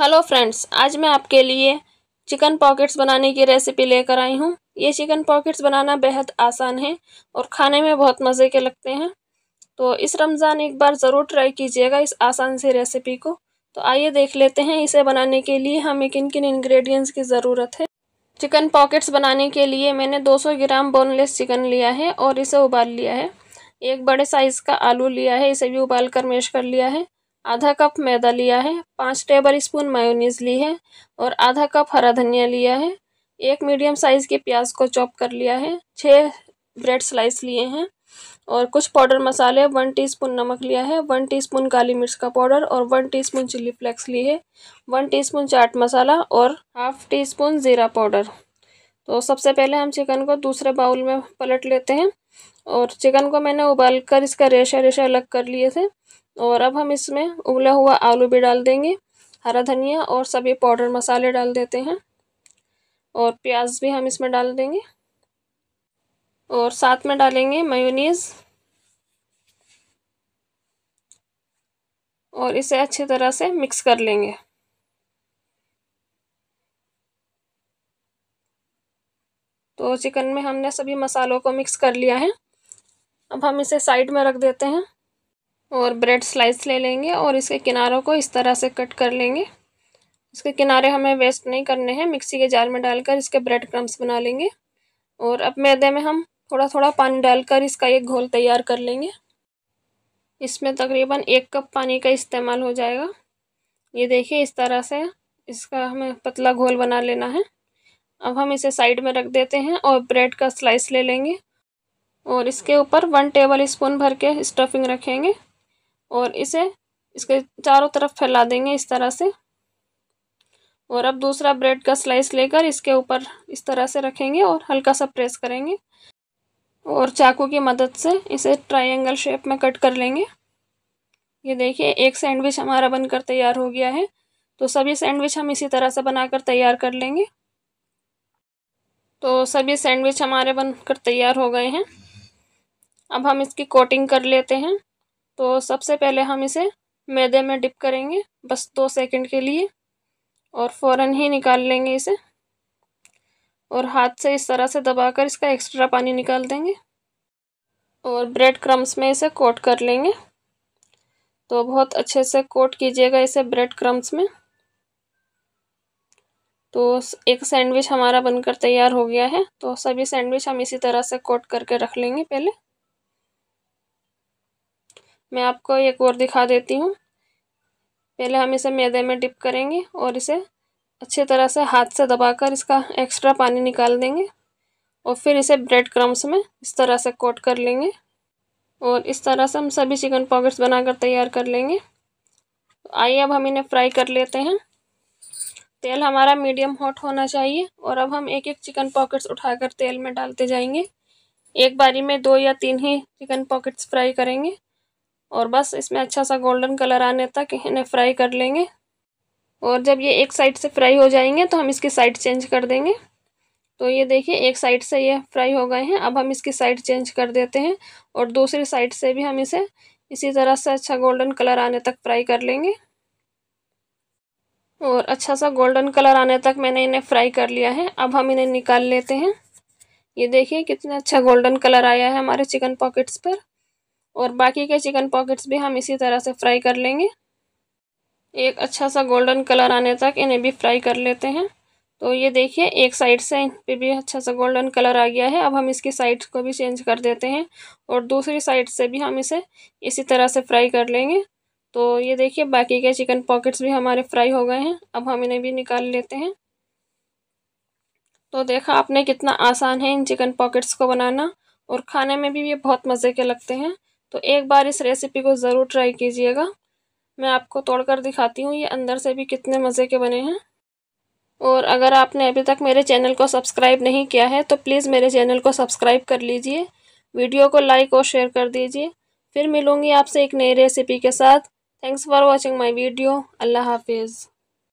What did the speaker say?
hello friends आज मैं आपके लिए चिकन पॉकेट्स बनाने की रेसिपी लेकर आई हूँ ये चिकन पॉकेट्स बनाना बेहद आसान है और खाने में बहुत मज़े के लगते हैं तो इस रमज़ान एक बार ज़रूर ट्राई कीजिएगा इस आसान सी रेसिपी को तो आइए देख लेते हैं इसे बनाने के लिए हमें किन किन इन्ग्रीडियंट्स की ज़रूरत है चिकन पॉकेट्स बनाने के लिए मैंने दो ग्राम बोनलेस चिकन लिया है और इसे उबाल लिया है एक बड़े साइज़ का आलू लिया है इसे भी उबाल कर मेश कर लिया है आधा कप मैदा लिया है पाँच टेबल स्पून मायोनीज ली है और आधा कप हरा धनिया लिया है एक मीडियम साइज़ के प्याज को चॉप कर लिया है छः ब्रेड स्लाइस लिए हैं और कुछ पाउडर मसाले वन टीस्पून नमक लिया है वन टीस्पून काली मिर्च का पाउडर और वन टीस्पून चिल्ली फ्लेक्स ली है वन टीस्पून चाट मसाला और हाफ टी स्पून ज़ीरा पाउडर तो सबसे पहले हम चिकन को दूसरे बाउल में पलट लेते हैं और चिकन को मैंने उबाल कर इसका रेशा रेशा अलग कर लिए थे और अब हम इसमें उबला हुआ आलू भी डाल देंगे हरा धनिया और सभी पाउडर मसाले डाल देते हैं और प्याज भी हम इसमें डाल देंगे और साथ में डालेंगे मयोनीज़ और इसे अच्छी तरह से मिक्स कर लेंगे तो चिकन में हमने सभी मसालों को मिक्स कर लिया है अब हम इसे साइड में रख देते हैं और ब्रेड स्लाइस ले लेंगे और इसके किनारों को इस तरह से कट कर लेंगे इसके किनारे हमें वेस्ट नहीं करने हैं मिक्सी के जार में डालकर इसके ब्रेड क्रम्स बना लेंगे और अब मैदे में हम थोड़ा थोड़ा पानी डालकर इसका एक घोल तैयार कर लेंगे इसमें तकरीबन एक कप पानी का इस्तेमाल हो जाएगा ये देखिए इस तरह से इसका हमें पतला घोल बना लेना है अब हम इसे साइड में रख देते हैं और ब्रेड का स्लाइस ले लेंगे और इसके ऊपर वन टेबल स्पून भर के स्टफिंग रखेंगे और इसे इसके चारों तरफ फैला देंगे इस तरह से और अब दूसरा ब्रेड का स्लाइस लेकर इसके ऊपर इस तरह से रखेंगे और हल्का सा प्रेस करेंगे और चाकू की मदद से इसे ट्रायंगल शेप में कट कर लेंगे ये देखिए एक सैंडविच हमारा बनकर तैयार हो गया है तो सभी सैंडविच हम इसी तरह से बनाकर तैयार कर लेंगे तो सभी सैंडविच हमारे बनकर तैयार हो गए हैं अब हम इसकी कोटिंग कर लेते हैं तो सबसे पहले हम इसे मैदे में डिप करेंगे बस दो सेकंड के लिए और फ़ौर ही निकाल लेंगे इसे और हाथ से इस तरह से दबाकर इसका एक्स्ट्रा पानी निकाल देंगे और ब्रेड क्रम्स में इसे कोट कर लेंगे तो बहुत अच्छे से कोट कीजिएगा इसे ब्रेड क्रम्स में तो एक सैंडविच हमारा बनकर तैयार हो गया है तो सभी सैंडविच हम इसी तरह से कोट करके रख लेंगे पहले मैं आपको एक और दिखा देती हूँ पहले हम इसे मैदे में डिप करेंगे और इसे अच्छी तरह से हाथ से दबाकर इसका एक्स्ट्रा पानी निकाल देंगे और फिर इसे ब्रेड क्रम्स में इस तरह से कोट कर लेंगे और इस तरह से हम सभी चिकन पॉकेट्स बनाकर तैयार कर लेंगे तो आइए अब हम इन्हें फ्राई कर लेते हैं तेल हमारा मीडियम हॉट होना चाहिए और अब हम एक एक चिकन पॉकेट्स उठाकर तेल में डालते जाएंगे एक बारी में दो या तीन ही चिकन पॉकेट्स फ्राई करेंगे और बस इसमें अच्छा सा गोल्डन कलर आने तक इन्हें फ्राई कर लेंगे और जब ये एक साइड से फ्राई हो जाएंगे तो हम इसकी साइड चेंज कर देंगे तो ये देखिए एक साइड से ये फ्राई हो गए हैं अब हम इसकी साइड चेंज कर देते हैं और दूसरी साइड से भी हम इसे इसी तरह से अच्छा गोल्डन कलर आने तक फ्राई कर लेंगे और अच्छा सा गोल्डन कलर आने तक मैंने इन्हें फ्राई कर लिया है अब हम इन्हें निकाल लेते हैं ये देखिए कितना अच्छा गोल्डन कलर आया है हमारे चिकन पॉकेट्स पर और बाकी के चिकन पॉकेट्स भी हम इसी तरह से फ्राई कर लेंगे एक अच्छा सा गोल्डन कलर आने तक इन्हें भी फ्राई कर लेते हैं तो ये देखिए एक साइड से इन पर भी अच्छा सा गोल्डन कलर आ गया है अब हम इसकी साइड को भी चेंज कर देते हैं और दूसरी साइड से भी हम इसे इसी तरह से फ्राई कर लेंगे तो ये देखिए बाकी के चिकन पॉकेट्स भी हमारे फ्राई हो गए हैं अब हम इन्हें भी निकाल लेते हैं तो देखा आपने कितना आसान है इन चिकन पॉकेट्स को बनाना और खाने में भी ये बहुत मज़े के लगते हैं तो एक बार इस रेसिपी को ज़रूर ट्राई कीजिएगा मैं आपको तोड़कर दिखाती हूँ ये अंदर से भी कितने मज़े के बने हैं और अगर आपने अभी तक मेरे चैनल को सब्सक्राइब नहीं किया है तो प्लीज़ मेरे चैनल को सब्सक्राइब कर लीजिए वीडियो को लाइक और शेयर कर दीजिए फिर मिलूँगी आपसे एक नई रेसिपी के साथ thanks for watching my video अल्लाह हाफिज़